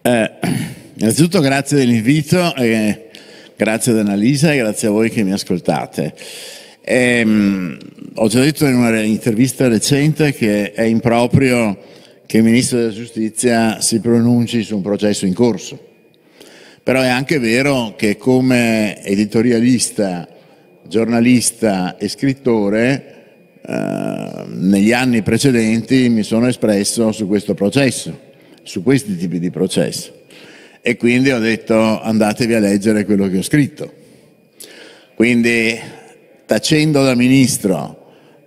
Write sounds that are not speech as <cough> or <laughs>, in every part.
Eh, innanzitutto grazie dell'invito, eh, grazie ad Annalisa e grazie a voi che mi ascoltate. Eh, ho già detto in un'intervista recente che è improprio che il Ministro della Giustizia si pronunci su un processo in corso. Però è anche vero che come editorialista, giornalista e scrittore, eh, negli anni precedenti mi sono espresso su questo processo su questi tipi di processo. E quindi ho detto andatevi a leggere quello che ho scritto. Quindi tacendo da ministro,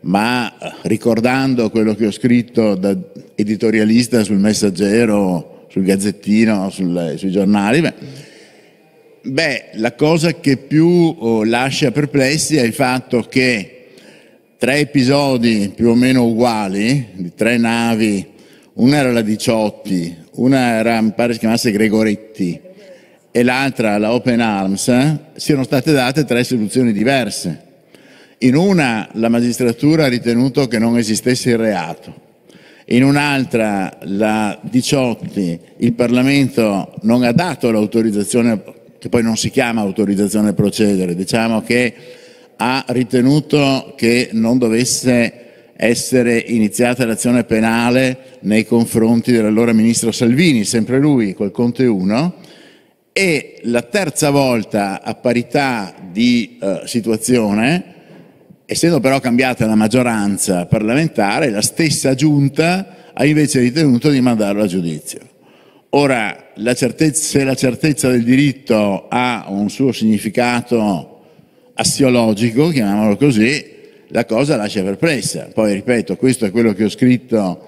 ma ricordando quello che ho scritto da editorialista sul messaggero, sul gazzettino, sul, sui giornali, beh, beh, la cosa che più oh, lascia perplessi è il fatto che tre episodi più o meno uguali, di tre navi una era la Diciotti, una era, mi pare si chiamasse Gregoretti, e l'altra, la Open Arms, eh, siano state date tre soluzioni diverse. In una la magistratura ha ritenuto che non esistesse il reato, in un'altra, la 18, il Parlamento non ha dato l'autorizzazione, che poi non si chiama autorizzazione a procedere, diciamo che ha ritenuto che non dovesse essere iniziata l'azione penale nei confronti dell'allora ministro Salvini, sempre lui, col Conte 1, e la terza volta a parità di eh, situazione, essendo però cambiata la maggioranza parlamentare, la stessa giunta ha invece ritenuto di mandarlo a giudizio. Ora, la certezza, se la certezza del diritto ha un suo significato assiologico, chiamiamolo così, la cosa lascia perplessa. Poi ripeto, questo è quello che ho scritto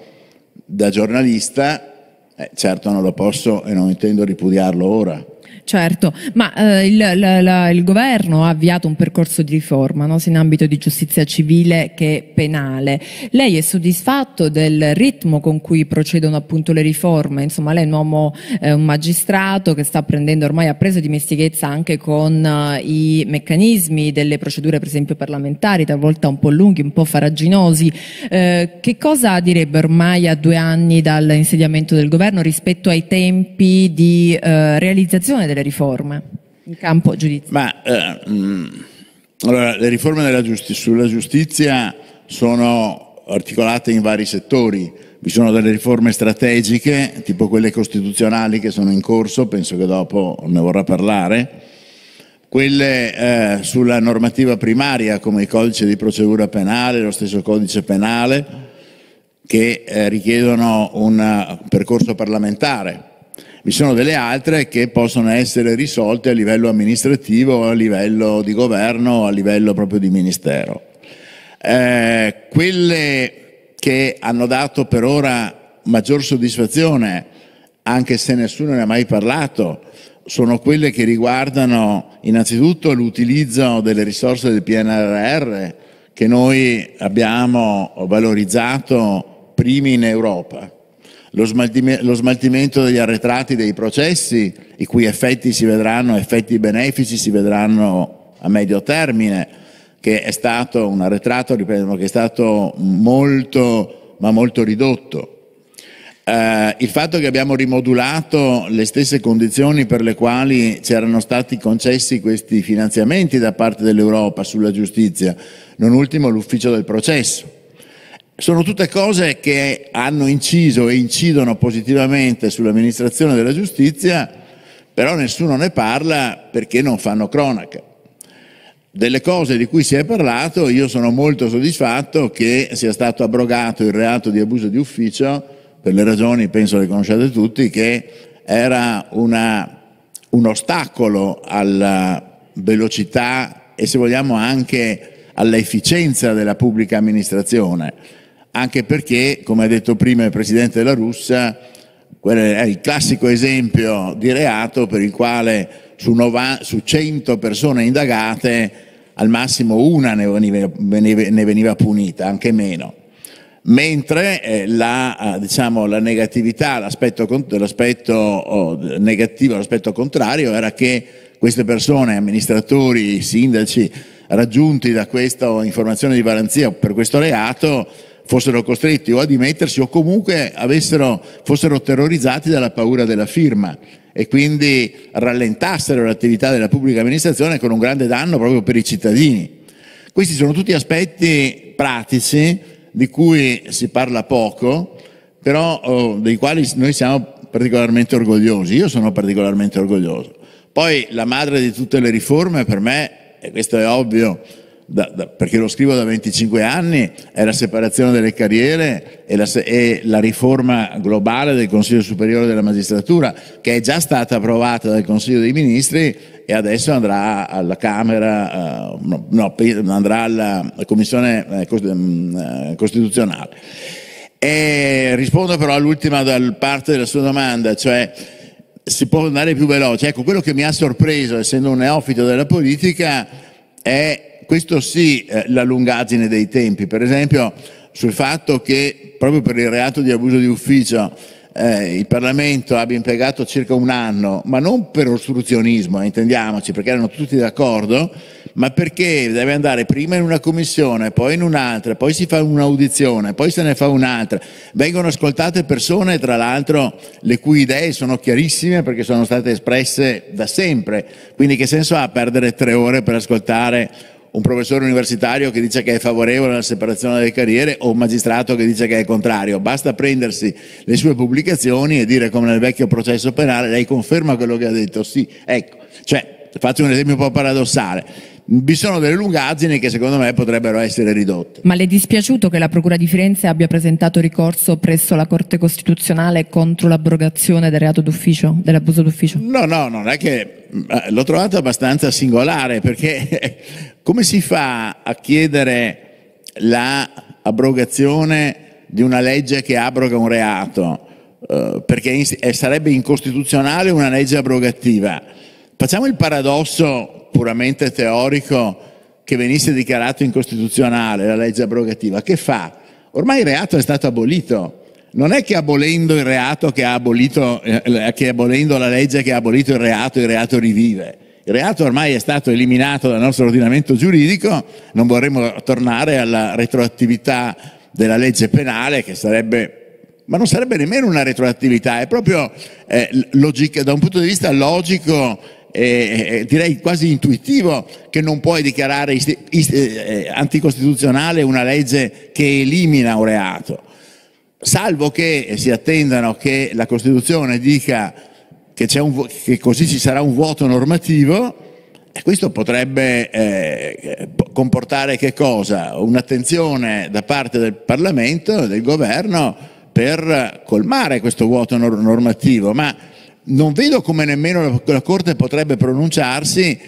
da giornalista, eh, certo non lo posso e non intendo ripudiarlo ora. Certo, ma eh, il, la, la, il, governo ha avviato un percorso di riforma no? sia in ambito di giustizia civile che penale. Lei è soddisfatto del ritmo con cui procedono appunto le riforme? Insomma, lei è un uomo, eh, un magistrato che sta prendendo ormai ha preso dimestichezza anche con eh, i meccanismi delle procedure, per esempio parlamentari, talvolta un po' lunghi, un po' faraginosi. Eh, che cosa direbbe ormai a due anni dall'insediamento del governo rispetto ai tempi di eh, realizzazione? l'attuazione delle riforme in campo giudiziario? Ma, eh, mm, allora, le riforme giustizia, sulla giustizia sono articolate in vari settori. Vi sono delle riforme strategiche, tipo quelle costituzionali che sono in corso, penso che dopo ne vorrà parlare, quelle eh, sulla normativa primaria come il codice di procedura penale, lo stesso codice penale, che eh, richiedono un eh, percorso parlamentare vi sono delle altre che possono essere risolte a livello amministrativo, a livello di governo, a livello proprio di ministero. Eh, quelle che hanno dato per ora maggior soddisfazione, anche se nessuno ne ha mai parlato, sono quelle che riguardano innanzitutto l'utilizzo delle risorse del PNRR che noi abbiamo valorizzato primi in Europa lo, smaltime, lo smaltimento degli arretrati dei processi, i cui effetti si vedranno, effetti benefici si vedranno a medio termine, che è stato un arretrato, ripeto, che è stato molto, ma molto ridotto. Eh, il fatto che abbiamo rimodulato le stesse condizioni per le quali c'erano stati concessi questi finanziamenti da parte dell'Europa sulla giustizia, non ultimo l'ufficio del processo. Sono tutte cose che hanno inciso e incidono positivamente sull'amministrazione della giustizia, però nessuno ne parla perché non fanno cronaca. Delle cose di cui si è parlato, io sono molto soddisfatto che sia stato abrogato il reato di abuso di ufficio, per le ragioni, penso le conosciate tutti, che era una, un ostacolo alla velocità e se vogliamo anche all'efficienza della pubblica amministrazione anche perché, come ha detto prima il Presidente della Russia, è il classico esempio di reato per il quale su, 90, su 100 persone indagate al massimo una ne veniva, ne veniva punita, anche meno. Mentre eh, la, eh, diciamo, la, negatività, l'aspetto, oh, negativo, l'aspetto contrario era che queste persone, amministratori, sindaci, raggiunti da questa informazione di garanzia per questo reato, fossero costretti o a dimettersi o comunque avessero, fossero terrorizzati dalla paura della firma e quindi rallentassero l'attività della pubblica amministrazione con un grande danno proprio per i cittadini. Questi sono tutti aspetti pratici di cui si parla poco, però oh, dei quali noi siamo particolarmente orgogliosi. Io sono particolarmente orgoglioso. Poi la madre di tutte le riforme per me, e questo è ovvio, da, da, perché lo scrivo da 25 anni, è la separazione delle carriere e la, e la, riforma globale del Consiglio Superiore della Magistratura, che è già stata approvata dal Consiglio dei Ministri e adesso andrà alla Camera, uh, no, no, andrà alla Commissione eh, ehm, eh, Costituzionale. E rispondo però all'ultima parte della sua domanda, cioè si può andare più veloce. Ecco, quello che mi ha sorpreso, essendo un neofito della politica, è questo sì, eh, la lungaggine dei tempi, per esempio sul fatto che proprio per il reato di abuso di ufficio eh, il Parlamento abbia impiegato circa un anno, ma non per ostruzionismo, eh, intendiamoci, perché erano tutti d'accordo, ma perché deve andare prima in una commissione, poi in un'altra, poi si fa un'audizione, poi se ne fa un'altra. Vengono ascoltate persone, tra l'altro, le cui idee sono chiarissime perché sono state espresse da sempre. Quindi che senso ha perdere tre ore per ascoltare un professore universitario che dice che è favorevole alla separazione delle carriere o un magistrato che dice che è contrario. Basta prendersi le sue pubblicazioni e dire come nel vecchio processo penale lei conferma quello che ha detto. Sì, ecco, cioè, faccio un esempio un po' paradossale. Vi sono delle lungaggini che secondo me potrebbero essere ridotte. Ma le è dispiaciuto che la Procura di Firenze abbia presentato ricorso presso la Corte Costituzionale contro l'abrogazione del reato d'ufficio, dell'abuso d'ufficio? No, no, non è che l'ho trovato abbastanza singolare perché <laughs> come si fa a chiedere l'abrogazione la di una legge che abroga un reato? Eh, perché eh, sarebbe incostituzionale una legge abrogativa. Facciamo il paradosso puramente teorico che venisse dichiarato incostituzionale la legge abrogativa. Che fa? Ormai il reato è stato abolito non è che abolendo il reato che ha abolito, eh, che abolendo la legge che ha abolito il reato, il reato rivive. Il reato ormai è stato eliminato dal nostro ordinamento giuridico, non vorremmo tornare alla retroattività della legge penale che sarebbe ma non sarebbe nemmeno una retroattività, è proprio eh, logica, da un punto di vista logico e eh, direi quasi intuitivo che non puoi dichiarare isti- isti- eh, anticostituzionale una legge che elimina un reato salvo che si attendano che la Costituzione dica che, un, che così ci sarà un vuoto normativo, questo potrebbe eh, comportare che cosa? Un'attenzione da parte del Parlamento, del Governo, per colmare questo vuoto normativo, ma non vedo come nemmeno la Corte potrebbe pronunciarsi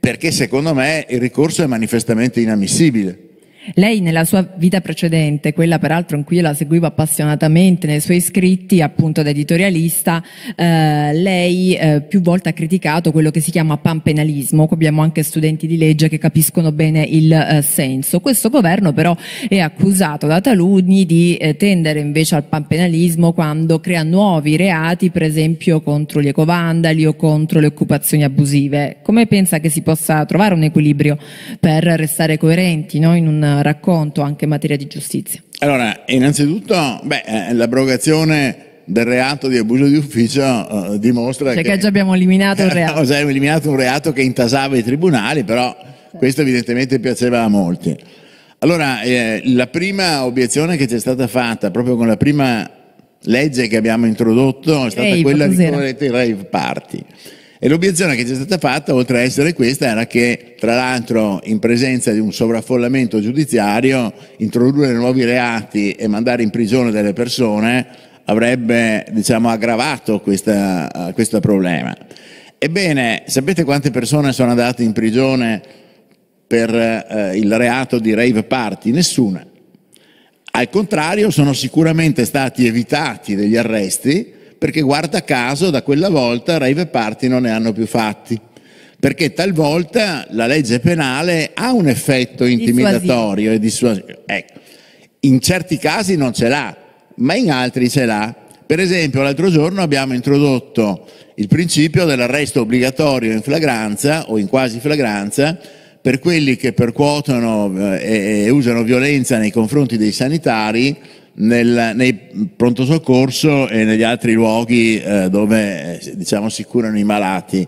perché secondo me il ricorso è manifestamente inammissibile. Lei nella sua vita precedente, quella peraltro in cui io la seguivo appassionatamente nei suoi scritti, appunto da editorialista, eh, lei eh, più volte ha criticato quello che si chiama panpenalismo, qui abbiamo anche studenti di legge che capiscono bene il eh, senso. Questo governo però è accusato da taluni di eh, tendere invece al panpenalismo quando crea nuovi reati, per esempio contro gli ecovandali o contro le occupazioni abusive. Come pensa che si possa trovare un equilibrio per restare coerenti no? in un racconto anche in materia di giustizia? Allora, innanzitutto, beh, eh, l'abrogazione del reato di abuso di ufficio eh, dimostra cioè che, che... già abbiamo eliminato un reato. <laughs> già abbiamo eliminato un reato che intasava i tribunali, però certo. questo evidentemente piaceva a molti. Allora, eh, la prima obiezione che ci è stata fatta proprio con la prima legge che abbiamo introdotto è stata Ehi, quella di cosiddetta rave party. E l'obiezione che ci è stata fatta, oltre a essere questa, era che, tra l'altro, in presenza di un sovraffollamento giudiziario, introdurre nuovi reati e mandare in prigione delle persone avrebbe, diciamo, aggravato questa, eh, questo problema. Ebbene, sapete quante persone sono andate in prigione per eh, il reato di rave party? Nessuna. Al contrario, sono sicuramente stati evitati degli arresti, perché guarda caso da quella volta rave party non ne hanno più fatti. Perché talvolta la legge penale ha un effetto intimidatorio dissuasivo. e dissuasivo. Ecco, in certi casi non ce l'ha, ma in altri ce l'ha. Per esempio, l'altro giorno abbiamo introdotto il principio dell'arresto obbligatorio in flagranza o in quasi flagranza per quelli che percuotono eh, e usano violenza nei confronti dei sanitari nel, nei pronto soccorso e negli altri luoghi eh, dove eh, diciamo, si curano i malati.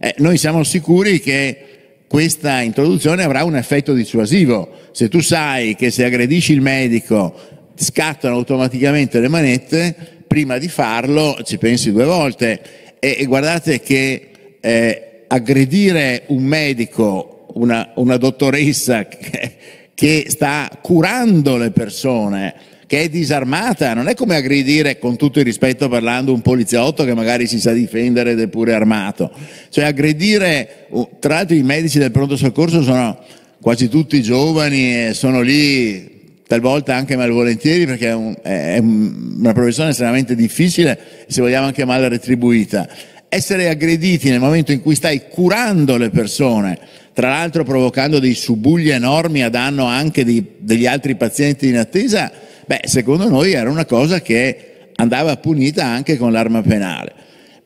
Eh, noi siamo sicuri che questa introduzione avrà un effetto dissuasivo. Se tu sai che se aggredisci il medico scattano automaticamente le manette, prima di farlo ci pensi due volte. E, e guardate che eh, aggredire un medico, una, una dottoressa <laughs> che, che sta curando le persone, che è disarmata, non è come aggredire, con tutto il rispetto parlando, un poliziotto che magari si sa difendere ed è pure armato. Cioè aggredire, oh, tra l'altro i medici del pronto soccorso sono quasi tutti giovani e sono lì talvolta anche malvolentieri perché è, una professione estremamente difficile e se vogliamo anche mal retribuita. Essere aggrediti nel momento in cui stai curando le persone, tra l'altro provocando dei subugli enormi a danno anche di, degli altri pazienti in attesa, Beh, secondo noi era una cosa che andava punita anche con l'arma penale.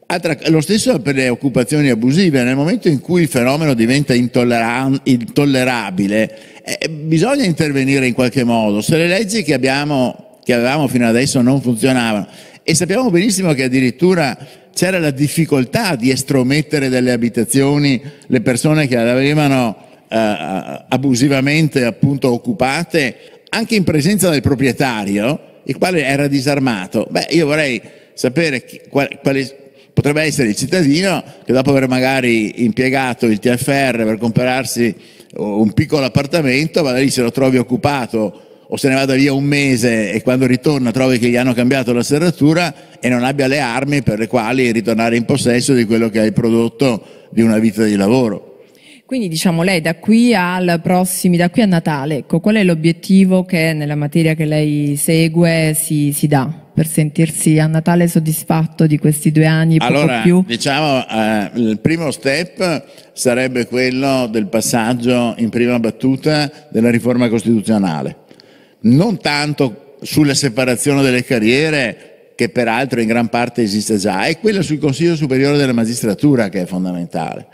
Altra, lo stesso per le occupazioni abusive, nel momento in cui il fenomeno diventa intollerabile, eh, bisogna intervenire in qualche modo. Se le leggi che, abbiamo, che avevamo fino adesso non funzionavano e sappiamo benissimo che addirittura c'era la difficoltà di estromettere dalle abitazioni le persone che le avevano eh, abusivamente appunto, occupate anche in presenza del proprietario, il quale era disarmato, beh, io vorrei sapere quale, quale, potrebbe essere il cittadino che dopo aver magari impiegato il TFR per comprarsi un piccolo appartamento, magari se lo trovi occupato o se ne vada via un mese e quando ritorna trovi che gli hanno cambiato la serratura e non abbia le armi per le quali ritornare in possesso di quello che è il prodotto di una vita di lavoro. Quindi diciamo lei da qui al prossimo, da qui a Natale, ecco, qual è l'obiettivo che nella materia che lei segue si, si dà per sentirsi a Natale soddisfatto di questi due anni? Allora, più? diciamo, eh, il primo step sarebbe quello del passaggio in prima battuta della riforma costituzionale. Non tanto sulla separazione delle carriere, che peraltro in gran parte esiste già, è quella sul Consiglio Superiore della Magistratura che è fondamentale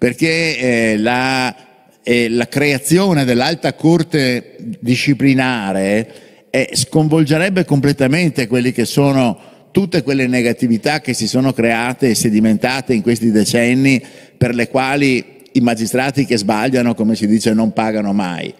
perché eh, la, eh, la, creazione dell'alta corte disciplinare eh, sconvolgerebbe completamente quelli che sono tutte quelle negatività che si sono create e sedimentate in questi decenni per le quali i magistrati che sbagliano, come si dice, non pagano mai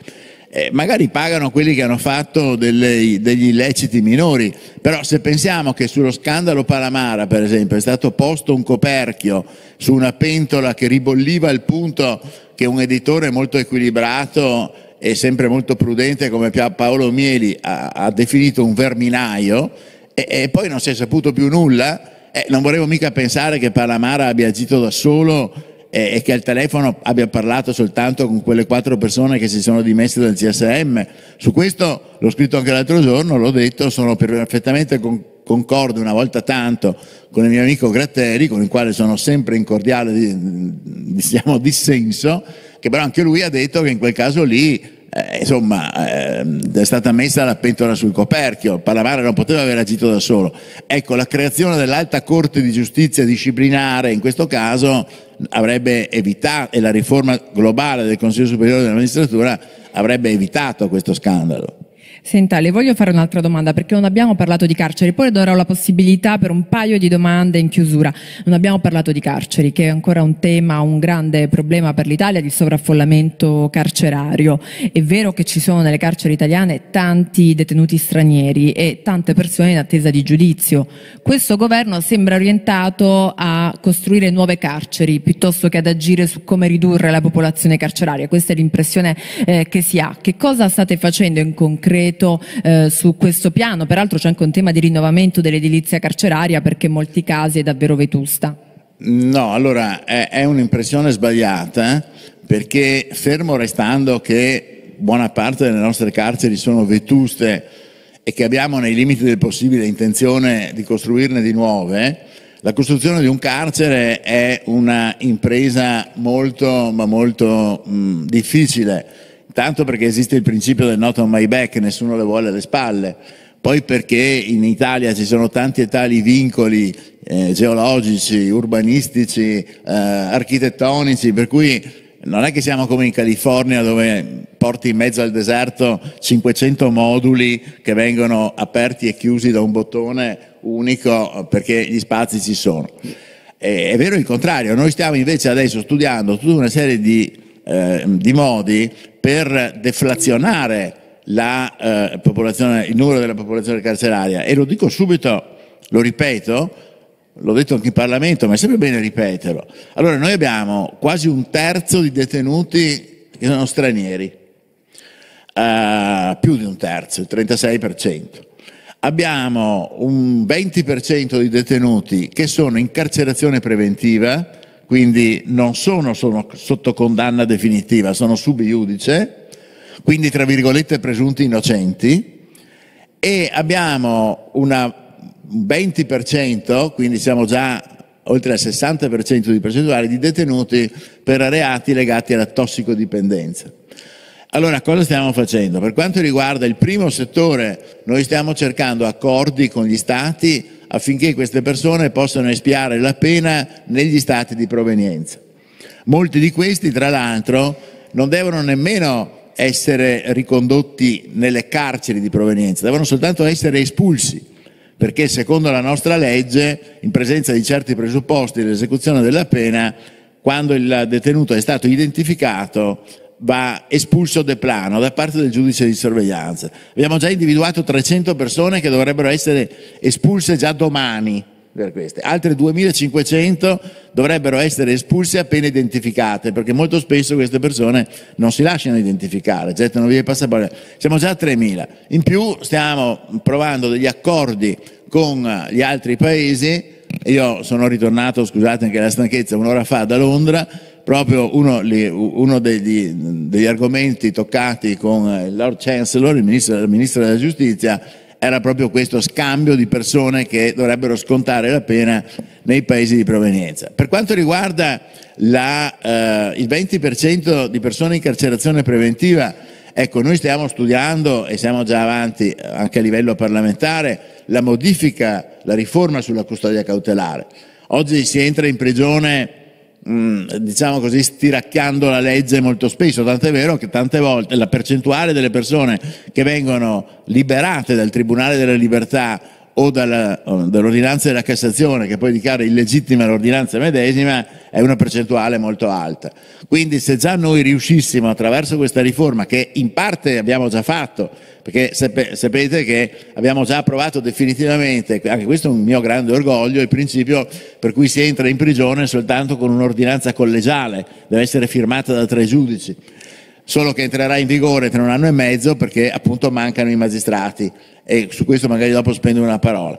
eh, magari pagano quelli che hanno fatto delle, degli illeciti minori, però se pensiamo che sullo scandalo Palamara, per esempio, è stato posto un coperchio su una pentola che ribolliva al punto che un editore molto equilibrato e sempre molto prudente come Paolo Mieli ha, ha definito un verminaio, e, e, poi non si è saputo più nulla, eh, non volevo mica pensare che Palamara abbia agito da solo e, che al telefono abbia parlato soltanto con quelle quattro persone che si sono dimesse dal CSM. Su questo l'ho scritto anche l'altro giorno, l'ho detto, sono perfettamente con, concordo una volta tanto con il mio amico Gratteri, con il quale sono sempre in cordiale diciamo, dissenso, che però anche lui ha detto che in quel caso lì eh, insomma ehm, è stata messa la pentola sul coperchio, Palamara non poteva aver agito da solo. Ecco, la creazione dell'alta corte di giustizia disciplinare in questo caso avrebbe evitato, e la riforma globale del Consiglio Superiore della Magistratura avrebbe evitato questo scandalo. Senta, le voglio fare un'altra domanda perché non abbiamo parlato di carceri, poi darò la possibilità per un paio di domande in chiusura. Non abbiamo parlato di carceri, che è ancora un tema, un grande problema per l'Italia di sovraffollamento carcerario. È vero che ci sono nelle carceri italiane tanti detenuti stranieri e tante persone in attesa di giudizio. Questo governo sembra orientato a costruire nuove carceri piuttosto che ad agire su come ridurre la popolazione carceraria. Questa è l'impressione eh, che si ha. Che cosa state facendo in concreto? concreto eh, su questo piano. Peraltro c'è anche un tema di rinnovamento dell'edilizia carceraria perché in molti casi è davvero vetusta. No, allora è, è un'impressione sbagliata perché fermo restando che buona parte delle nostre carceri sono vetuste e che abbiamo nei limiti del possibile intenzione di costruirne di nuove, la costruzione di un carcere è una impresa molto ma molto mh, difficile tanto perché esiste il principio del not on my back, nessuno le vuole alle spalle, poi perché in Italia ci sono tanti e tali vincoli eh, geologici, urbanistici, eh, architettonici, per cui non è che siamo come in California dove porti in mezzo al deserto 500 moduli che vengono aperti e chiusi da un bottone unico perché gli spazi ci sono. Eh, è vero il contrario, noi stiamo invece adesso studiando tutta una serie di Ehm, di modi per deflazionare la, eh, il numero della popolazione carceraria. E lo dico subito, lo ripeto, l'ho detto anche in Parlamento, ma è sempre bene ripeterlo. Allora, noi abbiamo quasi un terzo di detenuti che sono stranieri, uh, più di un terzo, il 36%. Abbiamo un 20% di detenuti che sono in carcerazione preventiva, quindi non sono, sono sotto condanna definitiva, sono subiudice, quindi tra virgolette presunti innocenti, e abbiamo un 20%, quindi siamo già oltre al 60% di percentuale di detenuti per reati legati alla tossicodipendenza. Allora, cosa stiamo facendo? Per quanto riguarda il primo settore, noi stiamo cercando accordi con gli stati affinché queste persone possano espiare la pena negli stati di provenienza. Molti di questi, tra l'altro, non devono nemmeno essere ricondotti nelle carceri di provenienza, devono soltanto essere espulsi, perché secondo la nostra legge, in presenza di certi presupposti dell'esecuzione della pena, quando il detenuto è stato identificato va espulso de plano da parte del giudice di sorveglianza. Abbiamo già individuato 300 persone che dovrebbero essere espulse già domani per queste. Altre 2500 dovrebbero essere espulse appena identificate, perché molto spesso queste persone non si lasciano identificare, gettano via i passaporti. Siamo già a 3000. In più stiamo provando degli accordi con gli altri paesi. Io sono ritornato, scusate anche la stanchezza, un'ora fa da Londra proprio uno, uno degli, degli, argomenti toccati con il eh, Lord Chancellor, il ministro, il ministro della giustizia, era proprio questo scambio di persone che dovrebbero scontare la pena nei paesi di provenienza. Per quanto riguarda la, eh, il 20% di persone in carcerazione preventiva, ecco, noi stiamo studiando e siamo già avanti eh, anche a livello parlamentare la modifica, la riforma sulla custodia cautelare. Oggi si entra in prigione diciamo così, stiracchiando la legge molto spesso, tant'è vero che tante volte la percentuale delle persone che vengono liberate dal Tribunale della Libertà o dall'ordinanza della Cassazione, che poi dichiara illegittima l'ordinanza medesima, è una percentuale molto alta. Quindi se già noi riuscissimo attraverso questa riforma, che in parte abbiamo già fatto, perché sapete che abbiamo già approvato definitivamente, anche questo è un mio grande orgoglio, il principio per cui si entra in prigione soltanto con un'ordinanza collegiale, deve essere firmata da tre giudici solo che entrerà in vigore tra un anno e mezzo perché appunto mancano i magistrati e su questo magari dopo spendo una parola.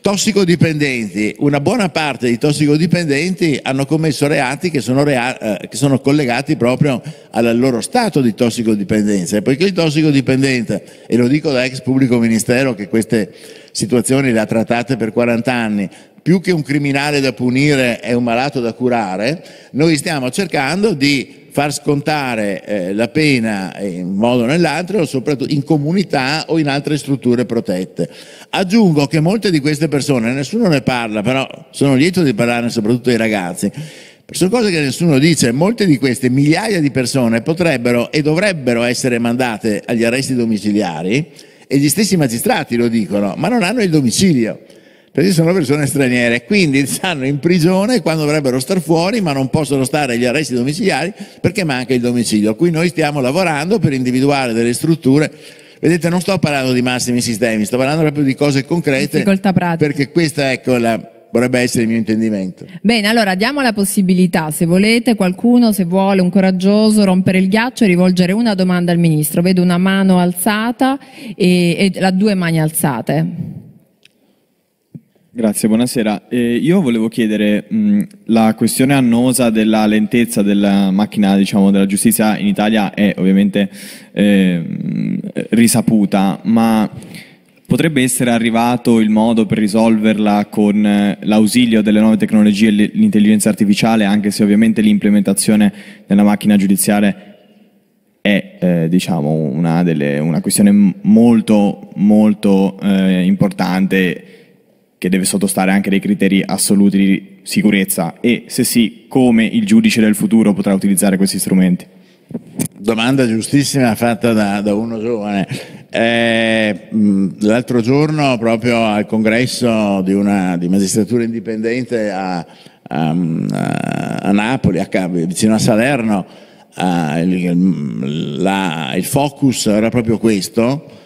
Tossicodipendenti, una buona parte dei tossicodipendenti hanno commesso reati che sono, rea- eh, che sono collegati proprio al loro stato di tossicodipendenza e poiché il tossicodipendente, e lo dico da ex pubblico ministero che queste situazioni le ha trattate per 40 anni, più che un criminale da punire è un malato da curare, noi stiamo cercando di far scontare eh, la pena in un modo o nell'altro, soprattutto in comunità o in altre strutture protette. Aggiungo che molte di queste persone, nessuno ne parla, però sono lieto di parlarne soprattutto ai ragazzi, sono cose che nessuno dice, molte di queste migliaia di persone potrebbero e dovrebbero essere mandate agli arresti domiciliari e gli stessi magistrati lo dicono, ma non hanno il domicilio perché sono persone straniere, quindi stanno in prigione quando dovrebbero star fuori, ma non possono stare agli arresti domiciliari perché manca il domicilio. Qui noi stiamo lavorando per individuare delle strutture. Vedete, non sto parlando di massimi sistemi, sto parlando proprio di cose concrete. Difficoltà pratica. Perché questa ecco la vorrebbe essere il mio intendimento. Bene, allora diamo la possibilità, se volete, qualcuno, se vuole, un coraggioso, rompere il ghiaccio e rivolgere una domanda al Ministro. Vedo una mano alzata e, e la due mani alzate. Grazie, buonasera. Eh, io volevo chiedere mh, mm, la questione annosa della lentezza della macchina diciamo, della giustizia in Italia è ovviamente eh, risaputa, ma potrebbe essere arrivato il modo per risolverla con l'ausilio delle nuove tecnologie e l'intelligenza artificiale, anche se ovviamente l'implementazione della macchina giudiziaria è eh, diciamo, una, delle, una, questione molto, molto eh, importante che deve sottostare anche dei criteri assoluti di sicurezza e se sì, come il giudice del futuro potrà utilizzare questi strumenti? Domanda giustissima fatta da, da uno giovane. Eh, mm, l'altro giorno proprio al congresso di, una, di magistratura indipendente a, a, mm, a Napoli, a, vicino a Salerno, eh, il, la, il focus era proprio questo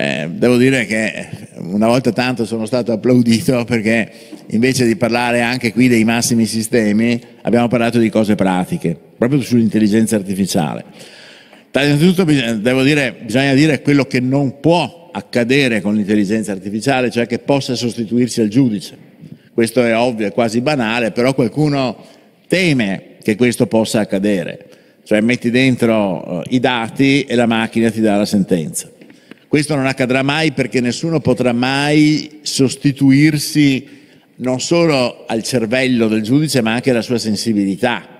eh, devo dire che una volta tanto sono stato applaudito perché invece di parlare anche qui dei massimi sistemi abbiamo parlato di cose pratiche, proprio sull'intelligenza artificiale. Innanzitutto devo dire, bisogna dire quello che non può accadere con l'intelligenza artificiale, cioè che possa sostituirsi al giudice. Questo è ovvio, è quasi banale, però qualcuno teme che questo possa accadere. Cioè metti dentro eh, i dati e la macchina ti dà la sentenza. Questo non accadrà mai perché nessuno potrà mai sostituirsi non solo al cervello del giudice ma anche alla sua sensibilità.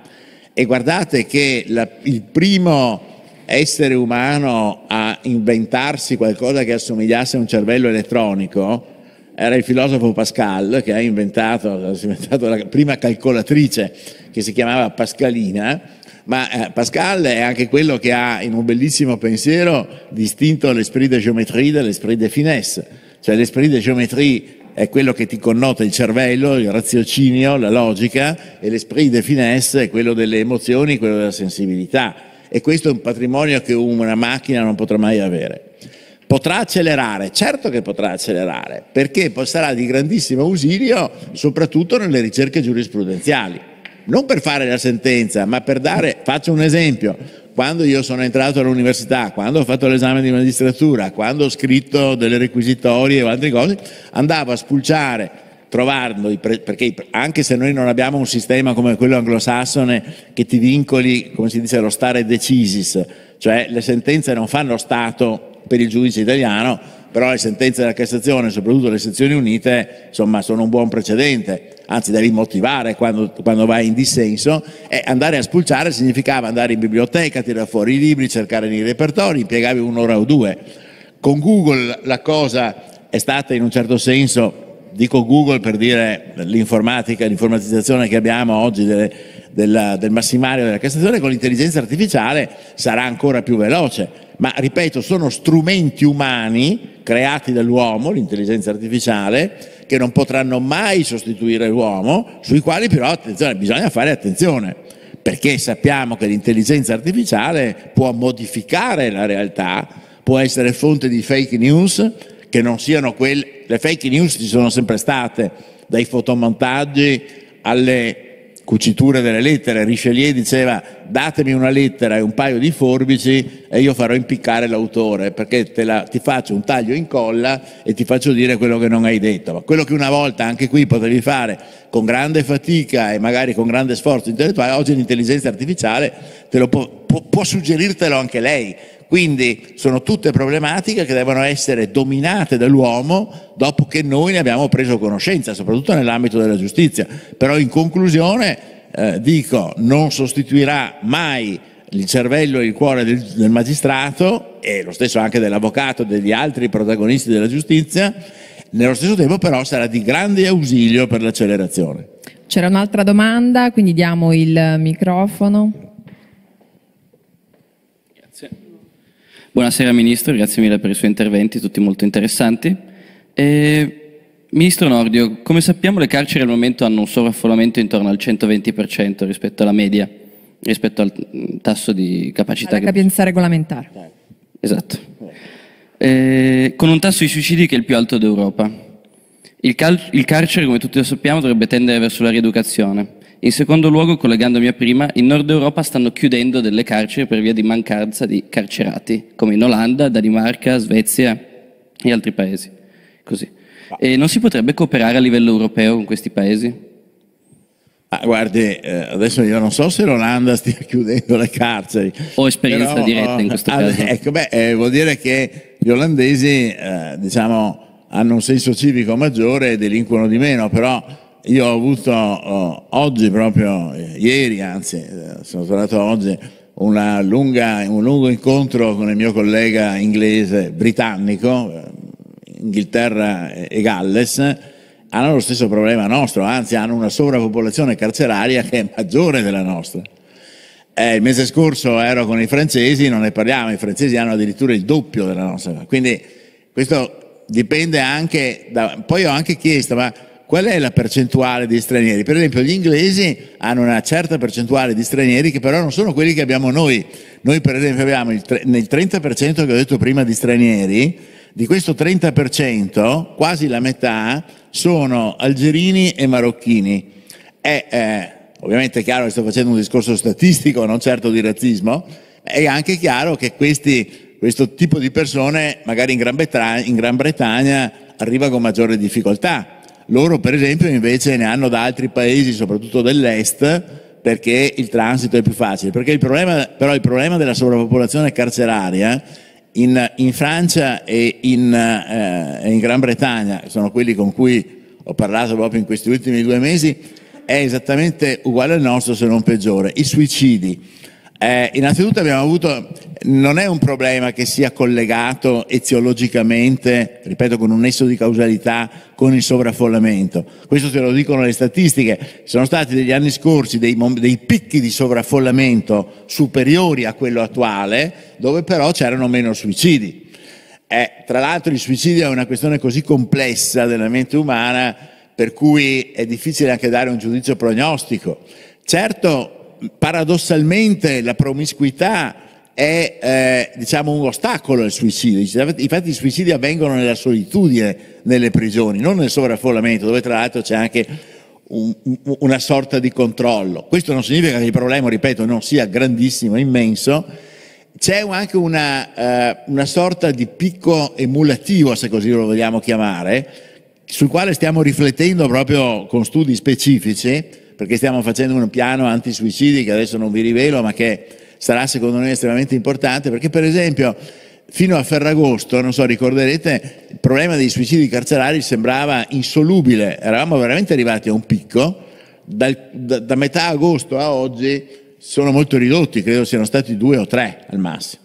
E guardate che la, il primo essere umano a inventarsi qualcosa che assomigliasse a un cervello elettronico era il filosofo Pascal che ha inventato, ha inventato la prima calcolatrice che si chiamava Pascalina ma eh, Pascal è anche quello che ha in un bellissimo pensiero distinto l'esprit de géométrie dall'esprit de finesse, cioè l'esprit de géométrie è quello che ti connota il cervello, il raziocinio, la logica e l'esprit de finesse è quello delle emozioni, quello della sensibilità e questo è un patrimonio che una macchina non potrà mai avere. Potrà accelerare, certo che potrà accelerare, perché sarà di grandissimo ausilio soprattutto nelle ricerche giurisprudenziali non per fare la sentenza, ma per dare, faccio un esempio, quando io sono entrato all'università, quando ho fatto l'esame di magistratura, quando ho scritto delle requisitorie o altre cose, andavo a spulciare trovando, perché anche se noi non abbiamo un sistema come quello anglosassone che ti vincoli, come si dice, lo stare decisis, cioè le sentenze non fanno stato per il giudice italiano, però le sentenze della Cassazione, soprattutto le sezioni unite, insomma, sono un buon precedente, anzi da rimotivare quando, quando vai in dissenso e andare a spulciare significava andare in biblioteca, tirare fuori i libri, cercare nei repertori, impiegavi un'ora o due. Con Google la cosa è stata in un certo senso dico Google per dire l'informatica, l'informatizzazione che abbiamo oggi delle, della, del massimario della Cassazione con l'intelligenza artificiale sarà ancora più veloce ma ripeto, sono strumenti umani creati dall'uomo, l'intelligenza artificiale, che non potranno mai sostituire l'uomo, sui quali però attenzione, bisogna fare attenzione, perché sappiamo che l'intelligenza artificiale può modificare la realtà, può essere fonte di fake news, che non siano quelle, le fake news ci sono sempre state, dai fotomontaggi alle cuciture delle lettere. Richelieu diceva datemi una lettera e un paio di forbici e io farò impiccare l'autore perché la, ti faccio un taglio in colla e ti faccio dire quello che non hai detto. Ma quello che una volta anche qui potevi fare con grande fatica e magari con grande sforzo intellettuale, oggi l'intelligenza artificiale può, può, può suggerirtelo anche lei quindi sono tutte problematiche che devono essere dominate dall'uomo dopo che noi ne abbiamo preso conoscenza, soprattutto nell'ambito della giustizia. Però in conclusione eh, dico, non sostituirà mai il cervello e il cuore del, del magistrato e lo stesso anche dell'avvocato e degli altri protagonisti della giustizia, nello stesso tempo però sarà di grande ausilio per l'accelerazione. C'era un'altra domanda, quindi diamo il microfono. Buonasera Ministro, grazie mille per i suoi interventi, tutti molto interessanti. E... Ministro Nordio, come sappiamo le carceri al momento hanno un sovraffollamento intorno al 120% rispetto alla media, rispetto al mm, tasso di capacità... Alla capienza che... regolamentare. Esatto. Eh, con un tasso di suicidi che è il più alto d'Europa. Il, il carcere, come tutti lo sappiamo, dovrebbe tendere verso la rieducazione. In secondo luogo, collegandomi a prima, in Nord Europa stanno chiudendo delle carceri per via di mancanza di carcerati, come in Olanda, Danimarca, Svezia e altri paesi. Così. E non si potrebbe cooperare a livello europeo con questi paesi? Ah, guardi, eh, adesso io non so se l'Olanda stia <laughs> chiudendo le carceri. Ho esperienza però, diretta in questo ah, caso. Ecco, beh, eh, vuol dire che gli olandesi, eh, diciamo, hanno un senso civico maggiore e delinquono di meno, però io ho avuto oh, oggi proprio, eh, ieri anzi, eh, sono tornato oggi, lunga, un lungo incontro con il mio collega inglese britannico, Inghilterra e Galles, hanno lo stesso problema nostro, anzi hanno una sovrappopolazione carceraria che è maggiore della nostra. Eh, il mese scorso ero con i francesi, non ne parliamo, i francesi hanno addirittura il doppio della nostra. Quindi questo dipende anche da... Poi ho anche chiesto, ma qual è la percentuale di stranieri? Per esempio gli inglesi hanno una certa percentuale di stranieri che però non sono quelli che abbiamo noi. Noi per esempio abbiamo il, nel 30% che ho detto prima di stranieri, di questo 30% quasi la metà sono algerini e marocchini. È, eh, ovviamente è chiaro che sto facendo un discorso statistico, non certo di razzismo, è anche chiaro che questi, questo tipo di persone magari in Gran Bretagna, in Gran Bretagna arriva con maggiore difficoltà loro per esempio invece ne hanno da altri paesi, soprattutto dell'est, perché il transito è più facile. Perché il problema, però il problema della sovrappopolazione carceraria in, in Francia e in, eh, in Gran Bretagna, sono quelli con cui ho parlato proprio in questi ultimi due mesi, è esattamente uguale al nostro se non peggiore. I suicidi. Eh, innanzitutto abbiamo avuto, non è un problema che sia collegato eziologicamente, ripeto, con un nesso di causalità con il sovraffollamento. Questo te lo dicono le statistiche. Ci sono stati degli anni scorsi dei, dei, picchi di sovraffollamento superiori a quello attuale, dove però c'erano meno suicidi. Eh, tra l'altro il suicidio è una questione così complessa della mente umana per cui è difficile anche dare un giudizio prognostico. Certo, paradossalmente la promiscuità è eh, diciamo un ostacolo al suicidio. Infatti i suicidi avvengono nella solitudine nelle prigioni, non nel sovraffollamento, dove tra l'altro c'è anche un, una sorta di controllo. Questo non significa che il problema, ripeto, non sia grandissimo, immenso. C'è anche una, eh, una sorta di picco emulativo, se così lo vogliamo chiamare, sul quale stiamo riflettendo proprio con studi specifici perché stiamo facendo un piano antisuicidi che adesso non vi rivelo, ma che sarà secondo noi estremamente importante, perché per esempio fino a Ferragosto, non so, ricorderete, il problema dei suicidi carcerari sembrava insolubile, eravamo veramente arrivati a un picco, Dal, da, da metà agosto a oggi sono molto ridotti, credo siano stati due o tre al massimo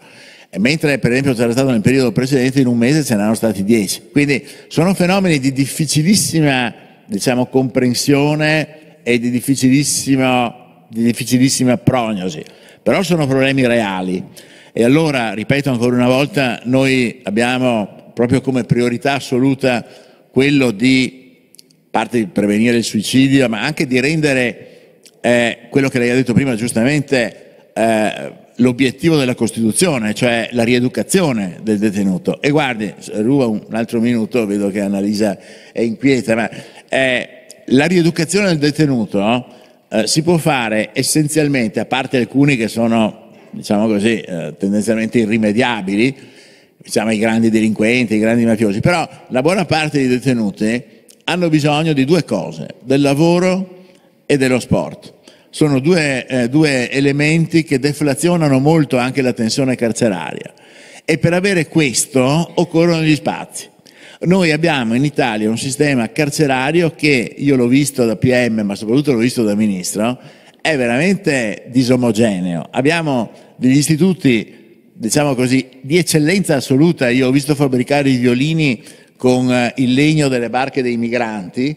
mentre per esempio c'era stato nel periodo precedente in un mese ce n'erano stati dieci. Quindi sono fenomeni di difficilissima diciamo, comprensione e di difficilissima, di difficilissima prognosi, però sono problemi reali e allora, ripeto ancora una volta, noi abbiamo proprio come priorità assoluta quello di a parte di prevenire il suicidio, ma anche di rendere eh, quello che lei ha detto prima giustamente eh, l'obiettivo della Costituzione, cioè la rieducazione del detenuto. E guardi, ruba un altro minuto, vedo che Annalisa è inquieta, ma eh, la rieducazione del detenuto eh, si può fare essenzialmente, a parte alcuni che sono, diciamo così, eh, tendenzialmente irrimediabili, diciamo i grandi delinquenti, i grandi mafiosi, però la buona parte dei detenuti hanno bisogno di due cose, del lavoro e dello sport. Sono due, eh, due elementi che deflazionano molto anche la tensione carceraria e per avere questo occorrono gli spazi. Noi abbiamo in Italia un sistema carcerario che, io l'ho visto da PM, ma soprattutto l'ho visto da Ministro, è veramente disomogeneo. Abbiamo degli istituti diciamo così, di eccellenza assoluta. Io ho visto fabbricare i violini con eh, il legno delle barche dei migranti,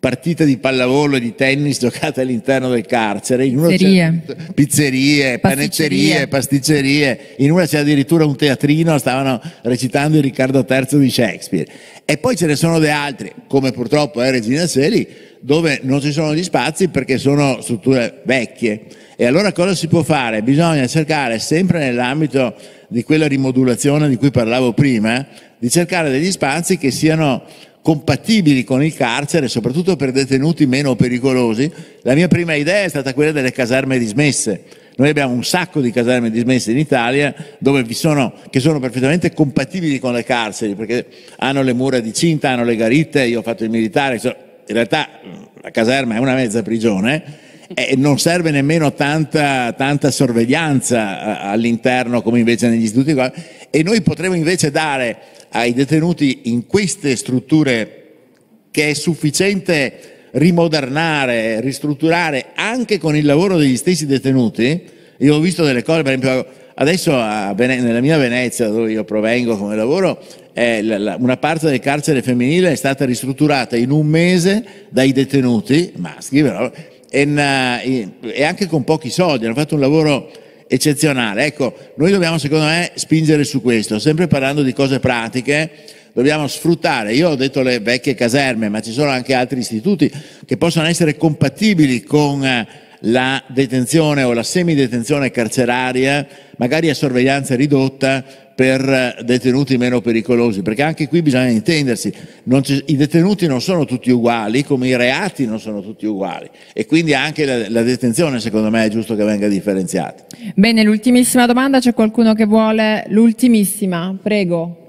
partite di pallavolo e di tennis giocate all'interno del carcere, in una pizzerie, pizzerie panetterie, pasticcerie, in una c'è addirittura un teatrino, stavano recitando il Riccardo III di Shakespeare. E poi ce ne sono di altri, come purtroppo è Regina Celi, dove non ci sono gli spazi perché sono strutture vecchie. E allora cosa si può fare? Bisogna cercare sempre nell'ambito di quella rimodulazione di cui parlavo prima, di cercare degli spazi che siano compatibili con il carcere, soprattutto per detenuti meno pericolosi, la mia prima idea è stata quella delle caserme dismesse. Noi abbiamo un sacco di caserme dismesse in Italia sono, che sono perfettamente compatibili con le carceri, perché hanno le mura di cinta, hanno le garitte, io ho fatto il militare, in realtà la caserma è una mezza prigione eh, e non serve nemmeno tanta, tanta sorveglianza eh, all'interno come invece negli istituti. E noi potremmo invece dare ai detenuti in queste strutture che è sufficiente rimodernare, ristrutturare anche con il lavoro degli stessi detenuti. Io ho visto delle cose, per esempio adesso Vene- nella mia Venezia dove io provengo come lavoro, eh, la, la, una parte del carcere femminile è stata ristrutturata in un mese dai detenuti maschi però, e, e anche con pochi soldi, hanno fatto un lavoro eccezionale. Ecco, noi dobbiamo secondo me spingere su questo, sempre parlando di cose pratiche, dobbiamo sfruttare, io ho detto le vecchie caserme, ma ci sono anche altri istituti che possono essere compatibili con eh, la detenzione o la semidetenzione carceraria, magari a sorveglianza ridotta per eh, detenuti meno pericolosi, perché anche qui bisogna intendersi, ci, i detenuti non sono tutti uguali, come i reati non sono tutti uguali e quindi anche la, la detenzione secondo me è giusto che venga differenziata. Bene, l'ultimissima domanda, c'è qualcuno che vuole l'ultimissima, prego.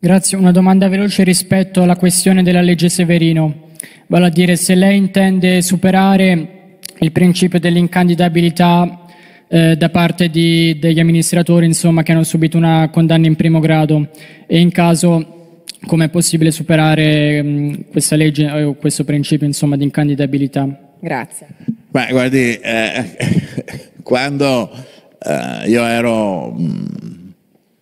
Grazie. Una domanda veloce rispetto alla questione della legge Severino, vale a dire se lei intende superare il principio dell'incandidabilità eh, da parte di, degli amministratori insomma, che hanno subito una condanna in primo grado e in caso come è possibile superare mh, mm, questa legge eh, o questo principio insomma, di incandidabilità. Grazie. Beh, guardi, eh, <laughs> quando eh, io ero... Mh, mm,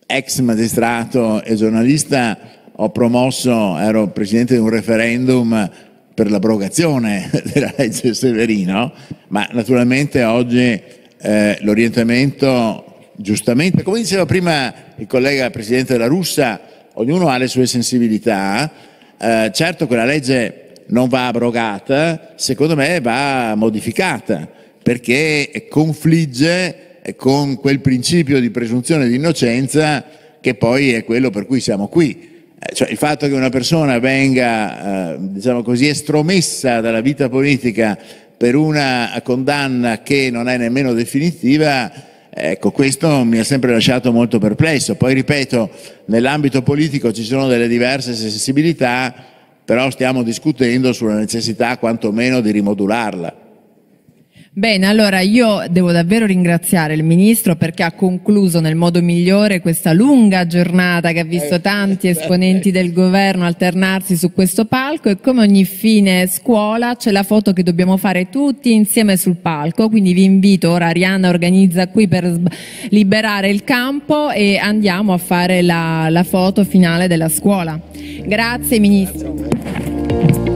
ex magistrato e giornalista ho promosso, ero presidente di un referendum per l'abrogazione <laughs> della legge Severino, ma naturalmente oggi eh, l'orientamento giustamente, come diceva prima il collega presidente della Russa, ognuno ha le sue sensibilità, eh, certo quella legge non va abrogata, secondo me va modificata perché confligge eh, con quel principio di presunzione di innocenza che poi è quello per cui siamo qui. Eh, cioè, il fatto che una persona venga, eh, diciamo così, estromessa dalla vita politica per una condanna che non è nemmeno definitiva, ecco, questo mi ha sempre lasciato molto perplesso. Poi ripeto, nell'ambito politico ci sono delle diverse sensibilità, però stiamo discutendo sulla necessità quantomeno di rimodularla. Bene, allora io devo davvero ringraziare il Ministro perché ha concluso nel modo migliore questa lunga giornata che ha visto eh, tanti eh, esponenti eh. del governo alternarsi su questo palco e come ogni fine scuola c'è la foto che dobbiamo fare tutti insieme sul palco, quindi vi invito, ora Arianna organizza qui per liberare il campo e andiamo a fare la, la foto finale della scuola. Grazie Ministro.